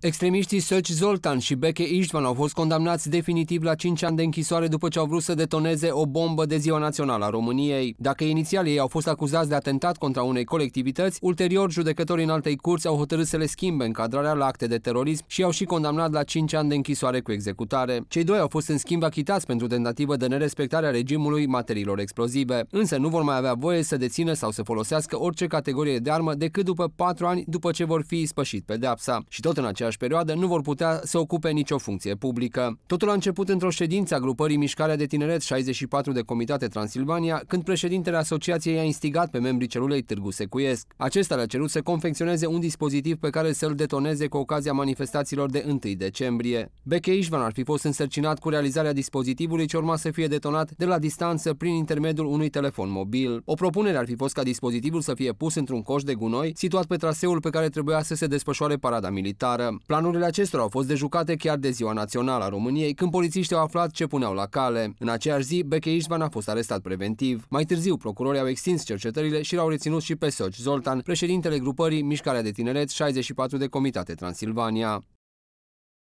Extremiștii Sergi Zoltan și Beke Istvan au fost condamnați definitiv la 5 ani de închisoare după ce au vrut să detoneze o bombă de ziua națională a României. Dacă inițial ei au fost acuzați de atentat contra unei colectivități, ulterior judecătorii în altei curți au hotărât să le schimbe încadrarea la acte de terorism și au și condamnat la 5 ani de închisoare cu executare. Cei doi au fost în schimb achitați pentru tentativă de nerespectare a regimului materiilor explozive, însă nu vor mai avea voie să dețină sau să folosească orice categorie de armă decât după 4 ani după ce vor fi spășit pedeapsa. Și tot în acea aceeași perioadă nu vor putea să ocupe nicio funcție publică. Totul a început într-o ședință a grupării Mișcarea de Tineret 64 de Comitate Transilvania, când președintele asociației a instigat pe membrii celulei Târgu Secuiesc. Acesta le-a cerut să confecționeze un dispozitiv pe care să-l detoneze cu ocazia manifestațiilor de 1 decembrie. Beche Ișvan ar fi fost însărcinat cu realizarea dispozitivului ce urma să fie detonat de la distanță prin intermediul unui telefon mobil. O propunere ar fi fost ca dispozitivul să fie pus într-un coș de gunoi situat pe traseul pe care trebuia să se desfășoare parada militară. Planurile acestora au fost dejucate chiar de ziua națională a României, când polițiștii au aflat ce puneau la cale. În aceeași zi, Beche Ișvan a fost arestat preventiv. Mai târziu, procurorii au extins cercetările și l-au reținut și pe Soci Zoltan, președintele grupării Mișcarea de Tineret 64 de Comitate Transilvania.